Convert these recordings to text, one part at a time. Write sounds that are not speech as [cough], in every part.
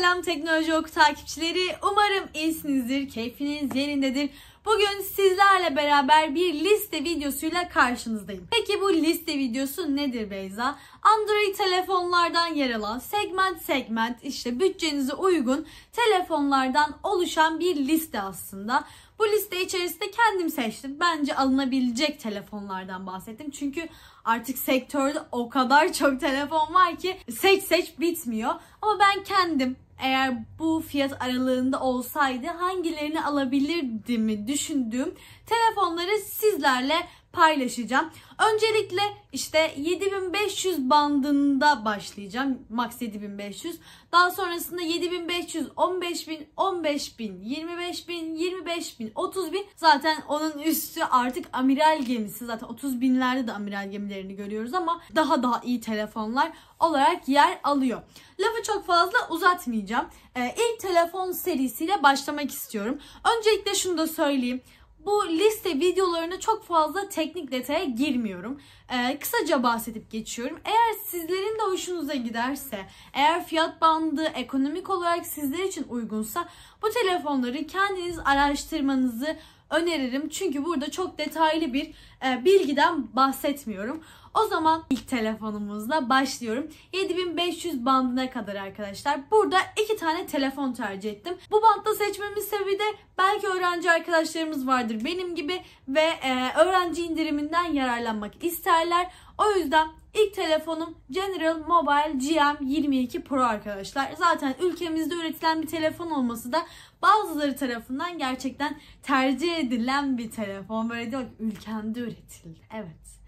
Selam Teknoloji Oku takipçileri. Umarım iyisinizdir, keyfiniz yerindedir. Bugün sizlerle beraber bir liste videosuyla karşınızdayım. Peki bu liste videosu nedir Beyza? Android telefonlardan yer alan segment segment işte bütçenize uygun telefonlardan oluşan bir liste aslında. Bu liste içerisinde kendim seçtim. Bence alınabilecek telefonlardan bahsettim. Çünkü artık sektörde o kadar çok telefon var ki seç seç bitmiyor. Ama ben kendim eğer bu fiyat aralığında olsaydı hangilerini alabilirdim mi düşündüğüm telefonları sizlerle paylaşacağım. Öncelikle işte 7500 bandında başlayacağım. Max 7500. Daha sonrasında 7500, 15000, 15000, 25000, 25000, 30000. Zaten onun üstü artık amiral gemisi. Zaten 30 binlerde de amiral gemilerini görüyoruz ama daha daha iyi telefonlar olarak yer alıyor. Lafı çok fazla uzatmayacağım. Ee, ilk telefon serisiyle başlamak istiyorum. Öncelikle şunu da söyleyeyim bu liste videolarına çok fazla teknik detaya girmiyorum. Ee, kısaca bahsedip geçiyorum. Eğer sizlerin de hoşunuza giderse, eğer fiyat bandı ekonomik olarak sizler için uygunsa bu telefonları kendiniz araştırmanızı öneririm. Çünkü burada çok detaylı bir e, bilgiden bahsetmiyorum. O zaman ilk telefonumuzla başlıyorum. 7500 bandına kadar arkadaşlar. Burada iki tane telefon tercih ettim. Bu bantta seçmemiz sebebi de belki öğrenci arkadaşlarımız vardır benim gibi ve e, öğrenci indiriminden yararlanmak isterler. O yüzden ilk telefonum General Mobile GM22 Pro arkadaşlar. Zaten ülkemizde üretilen bir telefon olması da bazıları tarafından gerçekten tercih edilen bir telefon. Böyle diyor ki ülkemde üretildi. Evet.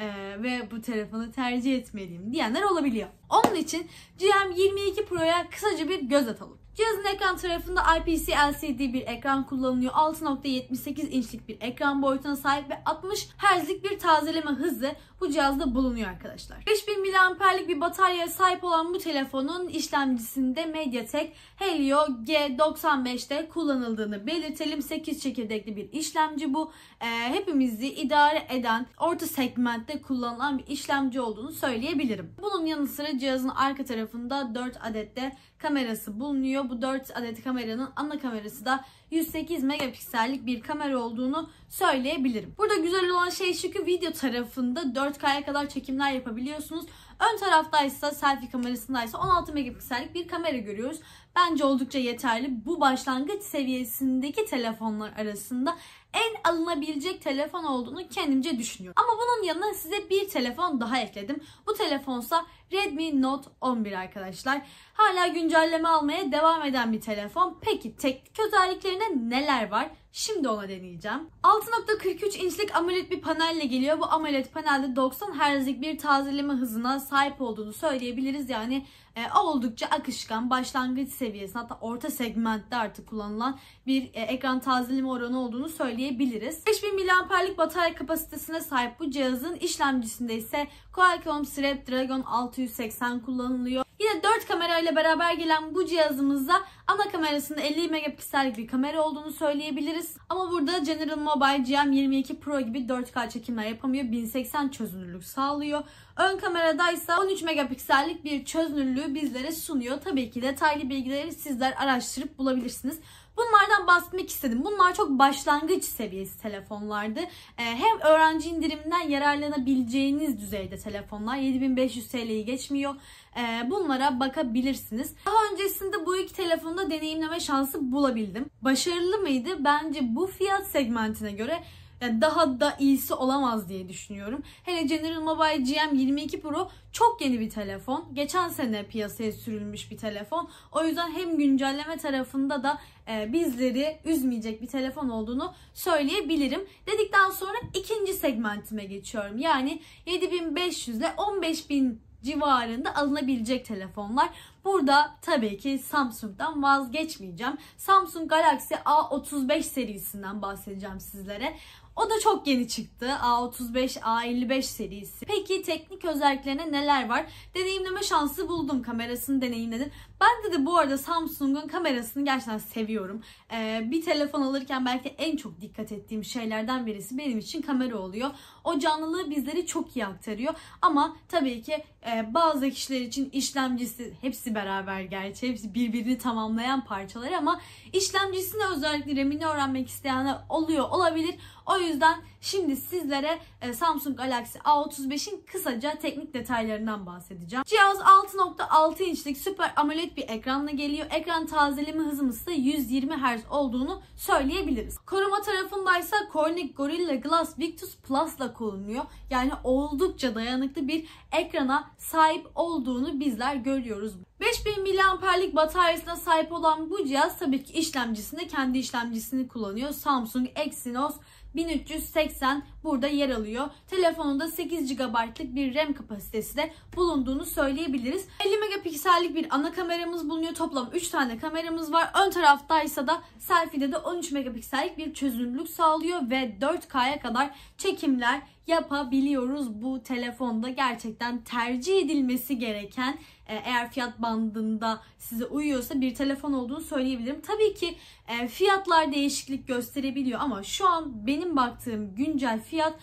E, ve bu telefonu tercih etmeliyim diyenler olabiliyor. Onun için GM22 Pro'ya kısaca bir göz atalım. Cihazın ekran tarafında IPS LCD bir ekran kullanılıyor. 6.78 inçlik bir ekran boyutuna sahip ve 60 Hz'lik bir tazeleme hızı bu cihazda bulunuyor arkadaşlar. 5000 mAh'lik bir bataryaya sahip olan bu telefonun işlemcisinde MediaTek Helio G95'te kullanıldığını belirtelim. 8 çekirdekli bir işlemci bu. E, hepimizi idare eden orta segmentte kullanılan bir işlemci olduğunu söyleyebilirim. Bunun yanı sıra cihazın arka tarafında 4 adet de kamerası bulunuyor. Bu 4 adet kameranın ana kamerası da 108 megapiksellik bir kamera olduğunu söyleyebilirim. Burada güzel olan şey şu ki video tarafında 4K'ya kadar çekimler yapabiliyorsunuz. Ön taraftaysa selfie kamerasındaysa 16 megapiksellik bir kamera görüyoruz. Bence oldukça yeterli. Bu başlangıç seviyesindeki telefonlar arasında en alınabilecek telefon olduğunu kendimce düşünüyorum. Ama bunun yanına size bir telefon daha ekledim. Bu telefonsa Redmi Note 11 arkadaşlar. Hala güncelleme almaya devam eden bir telefon. Peki teknik özelliklerinde neler var? Şimdi ona deneyeceğim. 6.43 inçlik AMOLED bir panelle geliyor. Bu AMOLED panelde 90 Hz'lik bir tazeleme hızına sahip olduğunu söyleyebiliriz. Yani e, oldukça akışkan, başlangıç seviyesi hatta orta segmentte artık kullanılan bir e, ekran tazeleme oranı olduğunu söyleyebiliriz. 5000 mAh'lik batarya kapasitesine sahip bu cihazın işlemcisinde ise Qualcomm Snapdragon 600 680 kullanılıyor. Yine 4 kamera ile beraber gelen bu cihazımızda ana kamerasında 50 megapiksellik bir kamera olduğunu söyleyebiliriz. Ama burada General Mobile GM22 Pro gibi 4K çekimler yapamıyor. 1080 çözünürlük sağlıyor. Ön kamerada ise 13 megapiksellik bir çözünürlüğü bizlere sunuyor. Tabii ki detaylı bilgileri sizler araştırıp bulabilirsiniz. Bunlardan bahsetmek istedim. Bunlar çok başlangıç seviyesi telefonlardı. Ee, hem öğrenci indiriminden yararlanabileceğiniz düzeyde telefonlar. 7500 TL'yi geçmiyor. Ee, bunlara bakabilirsiniz. Daha öncesinde bu iki telefonda deneyimleme şansı bulabildim. Başarılı mıydı? Bence bu fiyat segmentine göre e, daha da iyisi olamaz diye düşünüyorum. Hele General Mobile GM 22 Pro çok yeni bir telefon. Geçen sene piyasaya sürülmüş bir telefon. O yüzden hem güncelleme tarafında da e, bizleri üzmeyecek bir telefon olduğunu söyleyebilirim. Dedikten sonra ikinci segmentime geçiyorum. Yani 7500 ile 15000 civarında alınabilecek telefonlar. Burada tabii ki Samsung'dan vazgeçmeyeceğim. Samsung Galaxy A35 serisinden bahsedeceğim sizlere. O da çok yeni çıktı. A35, A55 serisi. Peki teknik özelliklerine neler var? Deneyimleme şansı buldum. Kamerasını deneyimledim. Ben de, de bu arada Samsung'un kamerasını gerçekten seviyorum. Ee, bir telefon alırken belki en çok dikkat ettiğim şeylerden birisi benim için kamera oluyor. O canlılığı bizleri çok iyi aktarıyor. Ama tabii ki e, bazı kişiler için işlemcisi hepsi beraber gerçi. Hepsi birbirini tamamlayan parçalar ama işlemcisini özellikle RAM'ini öğrenmek isteyenler oluyor olabilir. O yüzden şimdi sizlere e, Samsung Galaxy A35'in kısaca teknik detaylarından bahsedeceğim. Cihaz 6.6 inçlik Super AMOLED bir ekranla geliyor. Ekran tazeleme hızımız da 120 Hz olduğunu söyleyebiliriz. Koruma tarafındaysa Corning Gorilla Glass Victus Plus'la kullanılıyor. Yani oldukça dayanıklı bir ekrana sahip olduğunu bizler görüyoruz. 5000 mAh'lik bataryasına sahip olan bu cihaz tabii ki işlemcisinde kendi işlemcisini kullanıyor. Samsung Exynos 1380 burada yer alıyor. Telefonunda 8 GB'lık bir RAM kapasitesi de bulunduğunu söyleyebiliriz. 50 megapiksellik bir ana kameramız bulunuyor. Toplam 3 tane kameramız var. Ön taraftaysa da selfie'de de 13 megapiksellik bir çözünürlük sağlıyor ve 4K'ya kadar çekimler yapabiliyoruz bu telefonda. Gerçekten tercih edilmesi gereken e, eğer fiyat bandında size uyuyorsa bir telefon olduğunu söyleyebilirim. Tabii ki e, fiyatlar değişiklik gösterebiliyor ama şu an benim baktığım güncel fiyat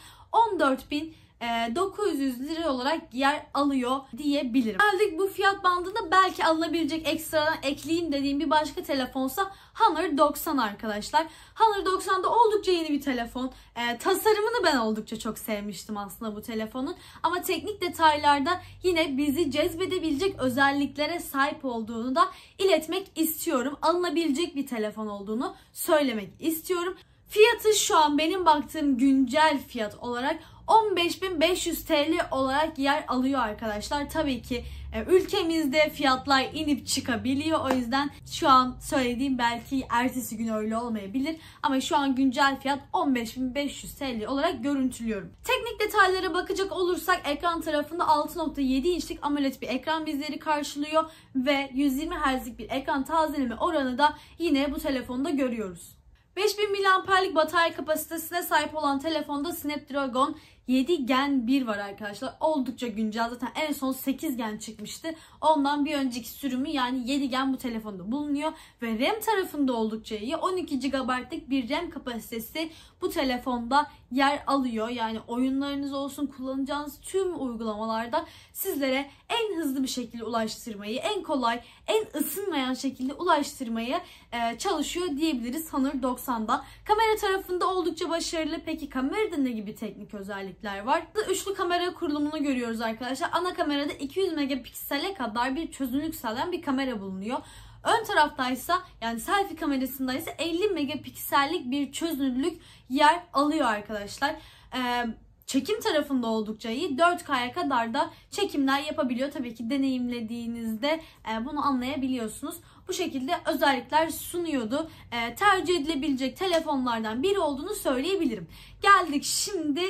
14 bin. 900 e, lira olarak yer alıyor diyebilirim. Geldik bu fiyat bandında belki alınabilecek ekstra ekleyeyim dediğim bir başka telefonsa Honor 90 arkadaşlar. Honor 90 da oldukça yeni bir telefon. E, tasarımını ben oldukça çok sevmiştim aslında bu telefonun. Ama teknik detaylarda yine bizi cezbedebilecek özelliklere sahip olduğunu da iletmek istiyorum. Alınabilecek bir telefon olduğunu söylemek istiyorum. Fiyatı şu an benim baktığım güncel fiyat olarak 15.500 TL olarak yer alıyor arkadaşlar. Tabii ki e, ülkemizde fiyatlar inip çıkabiliyor. O yüzden şu an söylediğim belki ertesi gün öyle olmayabilir. Ama şu an güncel fiyat 15.500 TL olarak görüntülüyorum. Teknik detaylara bakacak olursak ekran tarafında 6.7 inçlik AMOLED bir ekran bizleri karşılıyor ve 120 Hz'lik bir ekran tazeleme oranı da yine bu telefonda görüyoruz. 5000 mAh'lik batarya kapasitesine sahip olan telefonda Snapdragon 7 gen 1 var arkadaşlar. Oldukça güncel zaten en son 8 gen çıkmıştı. Ondan bir önceki sürümü yani 7 gen bu telefonda bulunuyor. Ve RAM tarafında oldukça iyi. 12 GB'lık bir RAM kapasitesi bu telefonda yer alıyor. Yani oyunlarınız olsun kullanacağınız tüm uygulamalarda sizlere en hızlı bir şekilde ulaştırmayı, en kolay, en ısınmayan şekilde ulaştırmayı e, çalışıyor diyebiliriz Honor 90'da. Kamera tarafında oldukça başarılı. Peki kamerada ne gibi teknik özellikler var? Üçlü kamera kurulumunu görüyoruz arkadaşlar. Ana kamerada 200 megapiksele kadar bir çözünürlük sağlayan bir kamera bulunuyor. Ön taraftaysa yani selfie kamerasında ise 50 megapiksellik bir çözünürlük yer alıyor arkadaşlar. Ee, çekim tarafında oldukça iyi. 4K'ya kadar da çekimler yapabiliyor. Tabii ki deneyimlediğinizde e, bunu anlayabiliyorsunuz. Bu şekilde özellikler sunuyordu. E, tercih edilebilecek telefonlardan biri olduğunu söyleyebilirim. Geldik şimdi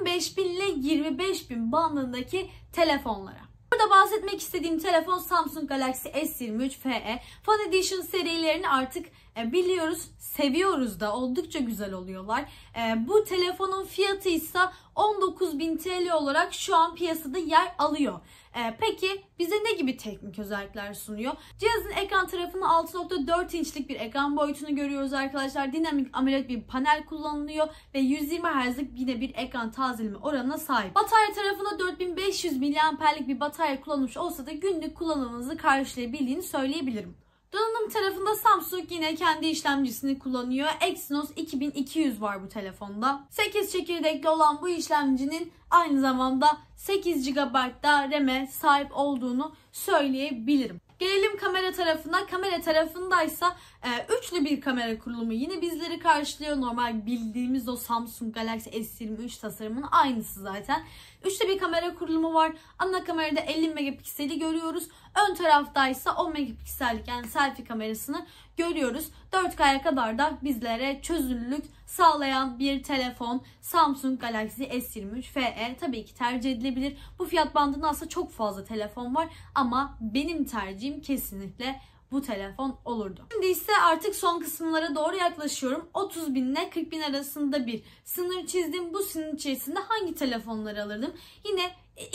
15 bin ile 25 bin bandındaki telefonlara. Burada bahsetmek istediğim telefon Samsung Galaxy S23 FE. Fan Edition serilerini artık e, biliyoruz, seviyoruz da oldukça güzel oluyorlar. E, bu telefonun fiyatı ise 19.000 TL olarak şu an piyasada yer alıyor. E, peki bize ne gibi teknik özellikler sunuyor? Cihazın ekran tarafında 6.4 inçlik bir ekran boyutunu görüyoruz arkadaşlar. Dinamik AMOLED bir panel kullanılıyor ve 120 Hz'lik yine bir ekran tazelimi oranına sahip. Batarya tarafında 4500 mAh'lik bir batarya kullanmış olsa da günlük kullanımınızı karşılayabildiğini söyleyebilirim. Donanım tarafında Samsung yine kendi işlemcisini kullanıyor. Exynos 2200 var bu telefonda. 8 çekirdekli olan bu işlemcinin aynı zamanda 8 GB'da RAM'e sahip olduğunu söyleyebilirim. Gelelim kamera tarafına. Kamera tarafındaysa e, üçlü bir kamera kurulumu yine bizleri karşılıyor. Normal bildiğimiz o Samsung Galaxy S23 tasarımının aynısı zaten. Üçlü bir kamera kurulumu var. Ana kamerada 50 megapikseli görüyoruz. Ön taraftaysa 10 megapiksellik yani selfie kamerasını görüyoruz. 4K'ya kadar da bizlere çözünürlük sağlayan bir telefon Samsung Galaxy S23 FE tabii ki tercih edilebilir. Bu fiyat bandında aslında çok fazla telefon var ama benim tercihim kesinlikle bu telefon olurdu. Şimdi ise artık son kısımlara doğru yaklaşıyorum. 30 bin ile 40 bin arasında bir sınır çizdim. Bu sınır içerisinde hangi telefonları alırdım? Yine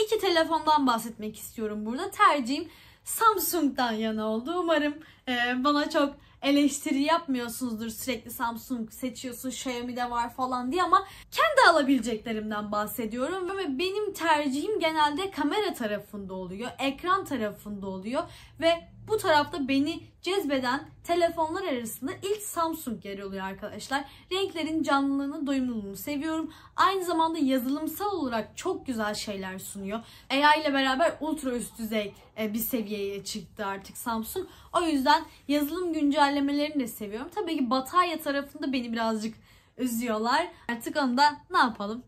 iki telefondan bahsetmek istiyorum burada. Tercihim Samsung'dan yana oldu. Umarım e, bana çok eleştiri yapmıyorsunuzdur sürekli Samsung seçiyorsun Xiaomi de var falan diye ama kendi alabileceklerimden bahsediyorum ve benim tercihim genelde kamera tarafında oluyor, ekran tarafında oluyor ve bu tarafta beni cezbeden telefonlar arasında ilk Samsung yer alıyor arkadaşlar. Renklerin canlılığını, doyumluluğunu seviyorum. Aynı zamanda yazılımsal olarak çok güzel şeyler sunuyor. AI ile beraber ultra üst düzey e, bir seviyeye çıktı artık Samsung. O yüzden yazılım güncellemelerini de seviyorum. Tabii ki batarya tarafında beni birazcık üzüyorlar. Artık onu da ne yapalım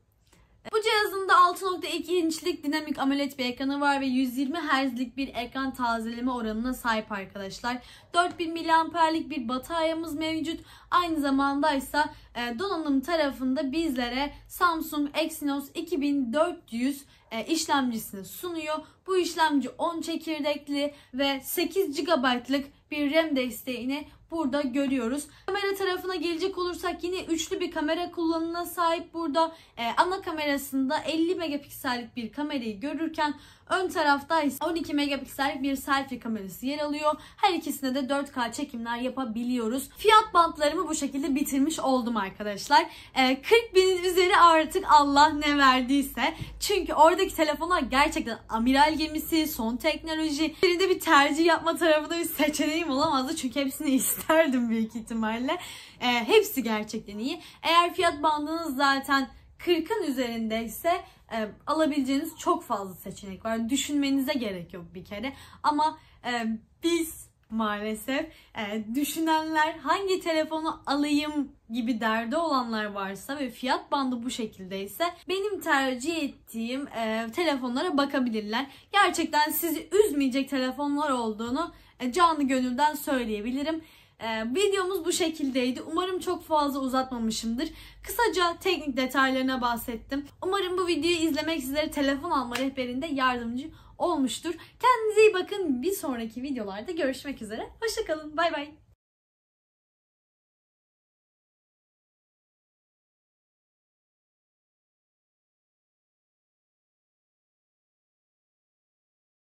bu cihazında 6.2 inçlik dinamik AMOLED bir ekranı var ve 120 Hz'lik bir ekran tazeleme oranına sahip arkadaşlar. 4000 mAh'lik bir bataryamız mevcut. Aynı zamanda ise e, donanım tarafında bizlere Samsung Exynos 2400 e, işlemcisini sunuyor. Bu işlemci 10 çekirdekli ve 8 GB'lık bir RAM desteğini burada görüyoruz. Kamera tarafına gelecek olursak yine üçlü bir kamera kullanımına sahip burada. Ee, ana kamerasında 50 megapiksellik bir kamerayı görürken Ön tarafta ise 12 megapiksellik bir selfie kamerası yer alıyor. Her ikisine de 4K çekimler yapabiliyoruz. Fiyat bantlarımı bu şekilde bitirmiş oldum arkadaşlar. Ee, 40 binin üzeri artık Allah ne verdiyse. Çünkü oradaki telefonlar gerçekten amiral gemisi, son teknoloji. Birinde bir tercih yapma tarafında bir seçeneğim olamazdı. Çünkü hepsini [laughs] isterdim büyük ihtimalle. Ee, hepsi gerçekten iyi. Eğer fiyat bandınız zaten 40'ın üzerinde ise e, alabileceğiniz çok fazla seçenek var. Düşünmenize gerek yok bir kere. Ama e, biz maalesef e, düşünenler hangi telefonu alayım gibi derde olanlar varsa ve fiyat bandı bu şekildeyse benim tercih ettiğim e, telefonlara bakabilirler. Gerçekten sizi üzmeyecek telefonlar olduğunu e, canlı gönülden söyleyebilirim. Ee, videomuz bu şekildeydi. Umarım çok fazla uzatmamışımdır. Kısaca teknik detaylarına bahsettim. Umarım bu videoyu izlemek sizlere telefon alma rehberinde yardımcı olmuştur. Kendinize iyi bakın. Bir sonraki videolarda görüşmek üzere. Hoşçakalın. Bay bay.